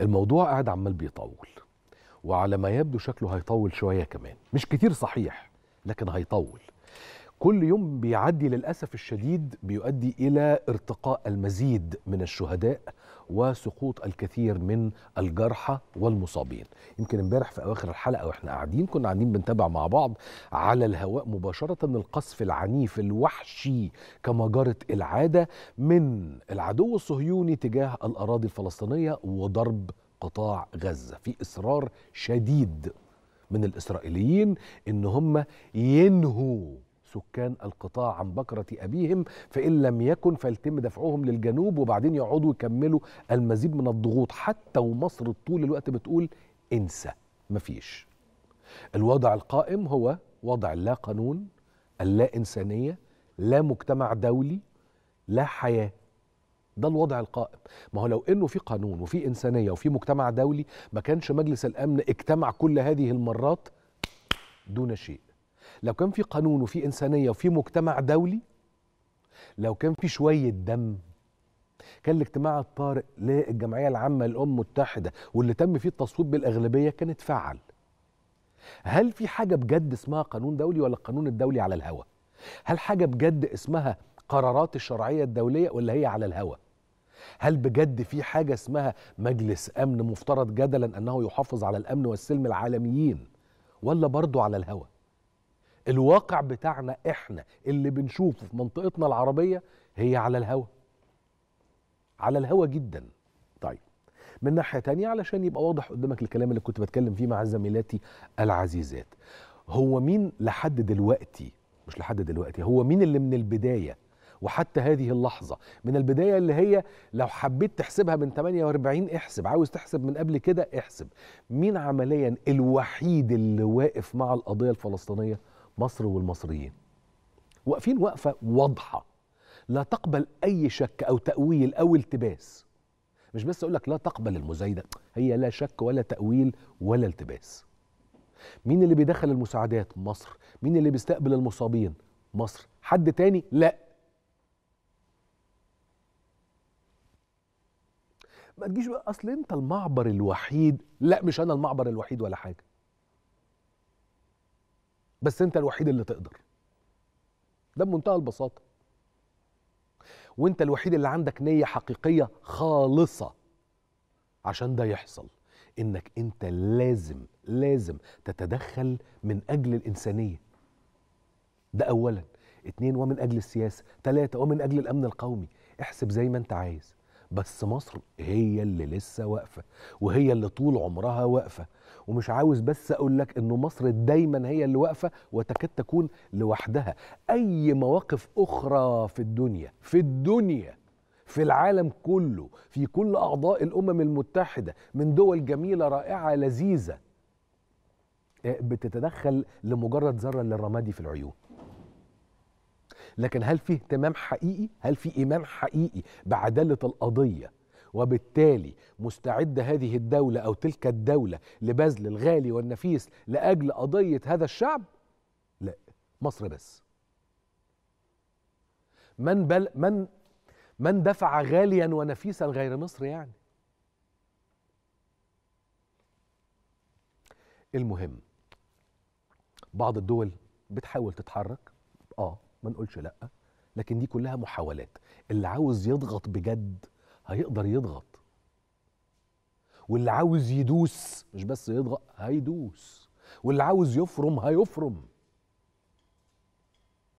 الموضوع قاعد عمال بيطول وعلى ما يبدو شكله هيطول شويه كمان مش كتير صحيح لكن هيطول كل يوم بيعدي للأسف الشديد بيؤدي إلى ارتقاء المزيد من الشهداء وسقوط الكثير من الجرحى والمصابين يمكن امبارح في اواخر الحلقه واحنا قاعدين كنا قاعدين بنتابع مع بعض على الهواء مباشره القصف العنيف الوحشي كما جرت العاده من العدو الصهيوني تجاه الاراضي الفلسطينيه وضرب قطاع غزه في اصرار شديد من الاسرائيليين ان هم ينهوا سكان القطاع عن بكرة أبيهم فإن لم يكن فيتم دفعهم للجنوب وبعدين يقعدوا يكملوا المزيد من الضغوط حتى ومصر طول الوقت بتقول انسى مفيش الوضع القائم هو وضع لا قانون اللا إنسانية لا مجتمع دولي لا حياة ده الوضع القائم ما هو لو انه في قانون وفي انسانيه وفي مجتمع دولي ما كانش مجلس الامن اجتمع كل هذه المرات دون شيء لو كان في قانون وفي انسانيه وفي مجتمع دولي لو كان في شويه دم كان الاجتماع الطارئ للجمعيه العامه للامم المتحده واللي تم فيه التصويت بالاغلبيه كان اتفعل هل في حاجه بجد اسمها قانون دولي ولا القانون الدولي على الهوى هل حاجه بجد اسمها قرارات الشرعيه الدوليه ولا هي على الهوى هل بجد في حاجه اسمها مجلس امن مفترض جدلا انه يحافظ على الامن والسلم العالميين ولا برضه على الهوى الواقع بتاعنا احنا اللي بنشوفه في منطقتنا العربيه هي على الهوا على الهوا جدا طيب من ناحيه تانية علشان يبقى واضح قدامك الكلام اللي كنت بتكلم فيه مع زميلاتي العزيزات هو مين لحد دلوقتي مش لحد دلوقتي هو مين اللي من البدايه وحتى هذه اللحظة من البداية اللي هي لو حبيت تحسبها من 48 احسب عاوز تحسب من قبل كده احسب مين عمليا الوحيد اللي واقف مع القضية الفلسطينية مصر والمصريين واقفين وقفه واضحه لا تقبل اي شك او تاويل او التباس مش بس اقول لك لا تقبل المزايده هي لا شك ولا تاويل ولا التباس مين اللي بيدخل المساعدات مصر مين اللي بيستقبل المصابين مصر حد تاني لا ما تجيش بقى اصل انت المعبر الوحيد لا مش انا المعبر الوحيد ولا حاجه بس انت الوحيد اللي تقدر ده بمنتهى البساطه وانت الوحيد اللي عندك نيه حقيقيه خالصه عشان ده يحصل انك انت لازم لازم تتدخل من اجل الانسانيه ده اولا اتنين ومن اجل السياسه تلاته ومن اجل الامن القومي احسب زي ما انت عايز بس مصر هي اللي لسه واقفه وهي اللي طول عمرها واقفه ومش عاوز بس اقول لك ان مصر دايما هي اللي واقفه وتكاد تكون لوحدها اي مواقف اخرى في الدنيا في الدنيا في العالم كله في كل اعضاء الامم المتحده من دول جميله رائعه لذيذه آه، بتتدخل لمجرد ذره للرمادي في العيون لكن هل في اهتمام حقيقي هل في ايمان حقيقي بعداله القضيه وبالتالي مستعدة هذه الدولة أو تلك الدولة لبذل الغالي والنفيس لأجل قضية هذا الشعب؟ لا مصر بس من, بل من, من دفع غاليا ونفيسا غير مصر يعني المهم بعض الدول بتحاول تتحرك اه ما نقولش لا لكن دي كلها محاولات اللي عاوز يضغط بجد هيقدر يضغط واللي عاوز يدوس مش بس يضغط هيدوس واللي عاوز يفرم هيفرم